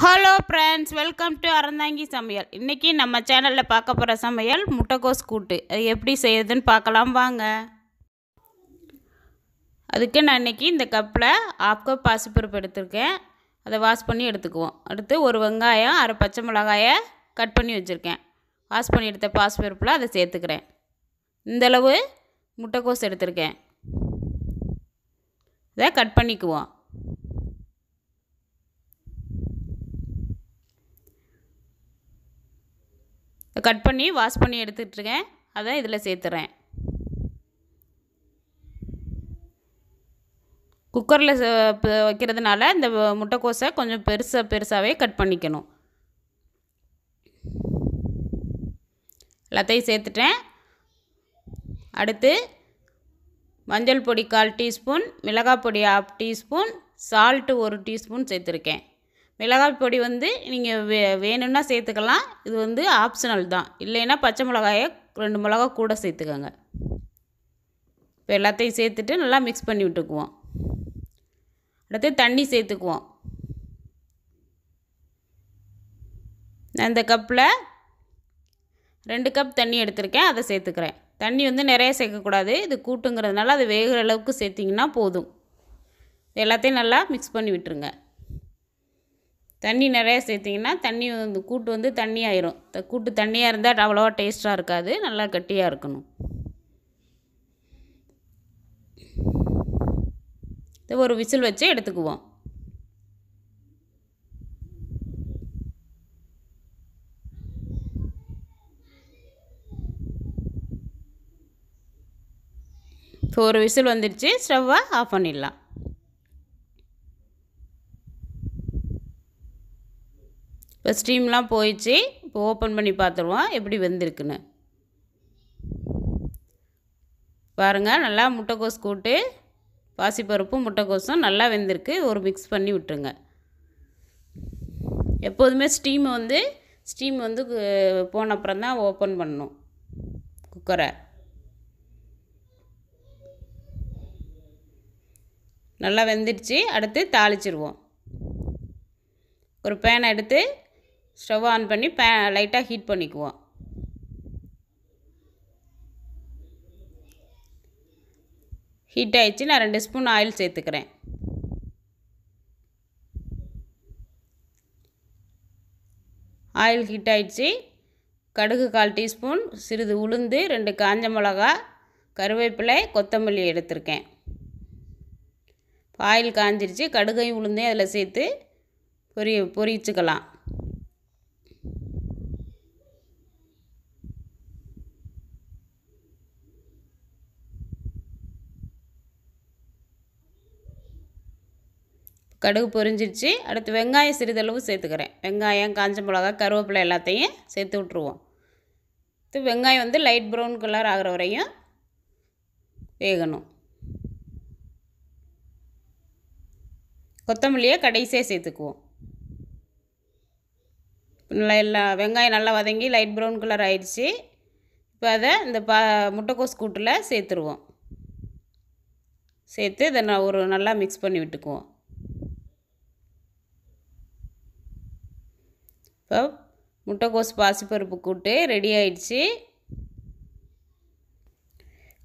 hello friends welcome to Aranthangi சமையல் இன்றைக்கி நம்ம சேனலில் பார்க்க போகிற சமையல் முட்டைக்கோஸ் கூட்டு அது எப்படி செய்யுதுன்னு பார்க்கலாம் வாங்க அதுக்கு நான் இன்றைக்கி இந்த கப்பில் ஆஃப் கப் பாசிப்பருப்பு எடுத்திருக்கேன் அதை வாஷ் பண்ணி எடுத்துக்குவோம் அடுத்து ஒரு வெங்காயம் அரை பச்சை மிளகாயை கட் பண்ணி வச்சுருக்கேன் வாஷ் பண்ணி எடுத்த பாசிப்பருப்பில் அதை சேர்த்துக்கிறேன் இந்தளவு முட்டைக்கோஸ் எடுத்திருக்கேன் இதை கட் பண்ணிக்குவோம் கட் பண்ணி வாஷ் பண்ணி எடுத்துகிட்ருக்கேன் அதை இதில் சேர்த்துறேன் குக்கரில் வைக்கிறதுனால இந்த முட்டைக்கோஸை கொஞ்சம் பெருசாக பெருசாகவே கட் பண்ணிக்கணும் எல்லாத்தையும் சேர்த்துட்டேன் அடுத்து மஞ்சள் பொடி கால் டீஸ்பூன் மிளகாய் பொடி ஆஃப் டீஸ்பூன் சால்ட்டு ஒரு டீஸ்பூன் சேர்த்துருக்கேன் மிளகாய் பொடி வந்து நீங்கள் வே வேணும்னா சேர்த்துக்கலாம் இது வந்து ஆப்ஷனல் தான் இல்லைன்னா பச்சை மிளகாயை ரெண்டு மிளகா கூட சேர்த்துக்கோங்க இப்போ எல்லாத்தையும் சேர்த்துட்டு நல்லா மிக்ஸ் பண்ணி விட்டுக்குவோம் அடுத்து தண்ணி சேர்த்துக்குவோம் நான் இந்த கப்பில் ரெண்டு கப் தண்ணி எடுத்திருக்கேன் அதை சேர்த்துக்கிறேன் தண்ணி வந்து நிறைய சேர்க்கக்கூடாது இது கூட்டுங்கிறதுனால அது வேகிற அளவுக்கு சேர்த்திங்கன்னா போதும் எல்லாத்தையும் நல்லா மிக்ஸ் பண்ணி விட்டுருங்க தண்ணி நிறையா சேர்த்திங்கன்னா தண்ணி வந்து கூட்டு வந்து தண்ணியாயிரும் கூட்டு தண்ணியாக இருந்தால் அவ்வளோவா டேஸ்ட்டாக இருக்காது நல்லா கட்டியாக இருக்கணும் இது ஒரு விசில் வச்சு எடுத்துக்குவோம் ஸோ ஒரு விசில் வந்துடுச்சு ஸ்டவ்வை ஆஃப் பண்ணிடலாம் இப்போ ஸ்டீம்லாம் போயிடுச்சு இப்போ ஓப்பன் பண்ணி பார்த்துருவோம் எப்படி வெந்திருக்குன்னு பாருங்கள் நல்லா முட்டைக்கோஸ் கூட்டு பாசிப்பருப்பும் முட்டைக்கோஸும் நல்லா வெந்திருக்கு ஒரு மிக்ஸ் பண்ணி விட்டுருங்க எப்போதுமே ஸ்டீம் வந்து ஸ்டீம் வந்து போன அப்புறம் தான் ஓப்பன் பண்ணும் குக்கரை நல்லா வெந்துடுச்சு அடுத்து தாளிச்சிருவோம் ஒரு பேனை எடுத்து ஸ்டவ் ஆன் பண்ணி பே லைட்டாக ஹீட் பண்ணிக்குவோம் ஹீட் ஆயிடுச்சு நான் ரெண்டு ஸ்பூன் ஆயில் சேர்த்துக்கிறேன் ஆயில் ஹீட் ஆயிடுச்சு கடுகு கால் டீஸ்பூன் சிறிது உளுந்து ரெண்டு காஞ்ச மிளகா கருவேப்பிலை கொத்தமல்லி எடுத்திருக்கேன் ஆயில் காஞ்சிருச்சு கடுகையும் உளுந்தையும் அதில் சேர்த்து பொரிய பொரிச்சுக்கலாம் கடுகு பொரிஞ்சிருச்சு அடுத்து வெங்காயம் சிறிதளவு சேர்த்துக்கிறேன் வெங்காயம் காஞ்ச மிளகா கருவேப்பிலை எல்லாத்தையும் சேர்த்து விட்ருவோம் இது வெங்காயம் வந்து லைட் ப்ரௌன் கலர் ஆகிற வரையும் வேகணும் கொத்தமல்லியை கடைசியாக சேர்த்துக்குவோம் நல்லா எல்லா வெங்காயம் நல்லா வதங்கி லைட் ப்ரௌன் கலர் ஆயிடுச்சு இப்போ அதை இந்த பா முட்டைக்கோஸ் கூட்டில் சேர்த்துருவோம் சேர்த்து இதை நான் ஒரு நல்லா மிக்ஸ் பண்ணி விட்டுக்குவோம் இப்போ முட்டைக்கோஸ் பாசிப்பருப்பு கூட்டு ரெடி ஆயிடுச்சு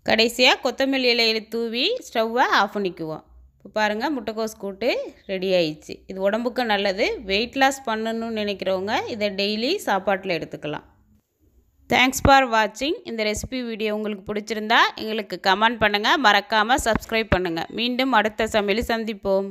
கடைசியாக கொத்தமல்லி இலையில் தூவி ஸ்டவ்வை ஆஃப் பண்ணிக்குவோம் இப்போ பாருங்கள் முட்டைக்கோஸ் கூட்டு ரெடி ஆயிடுச்சு இது உடம்புக்கு நல்லது வெயிட் லாஸ் பண்ணணும்னு நினைக்கிறவங்க இதை டெய்லி சாப்பாட்டில் எடுத்துக்கலாம் தேங்க்ஸ் ஃபார் வாட்சிங் இந்த ரெசிபி வீடியோ உங்களுக்கு பிடிச்சிருந்தா எங்களுக்கு கமெண்ட் பண்ணுங்கள் மறக்காமல் சப்ஸ்கிரைப் பண்ணுங்கள் மீண்டும் அடுத்த சமையல் சந்திப்போம்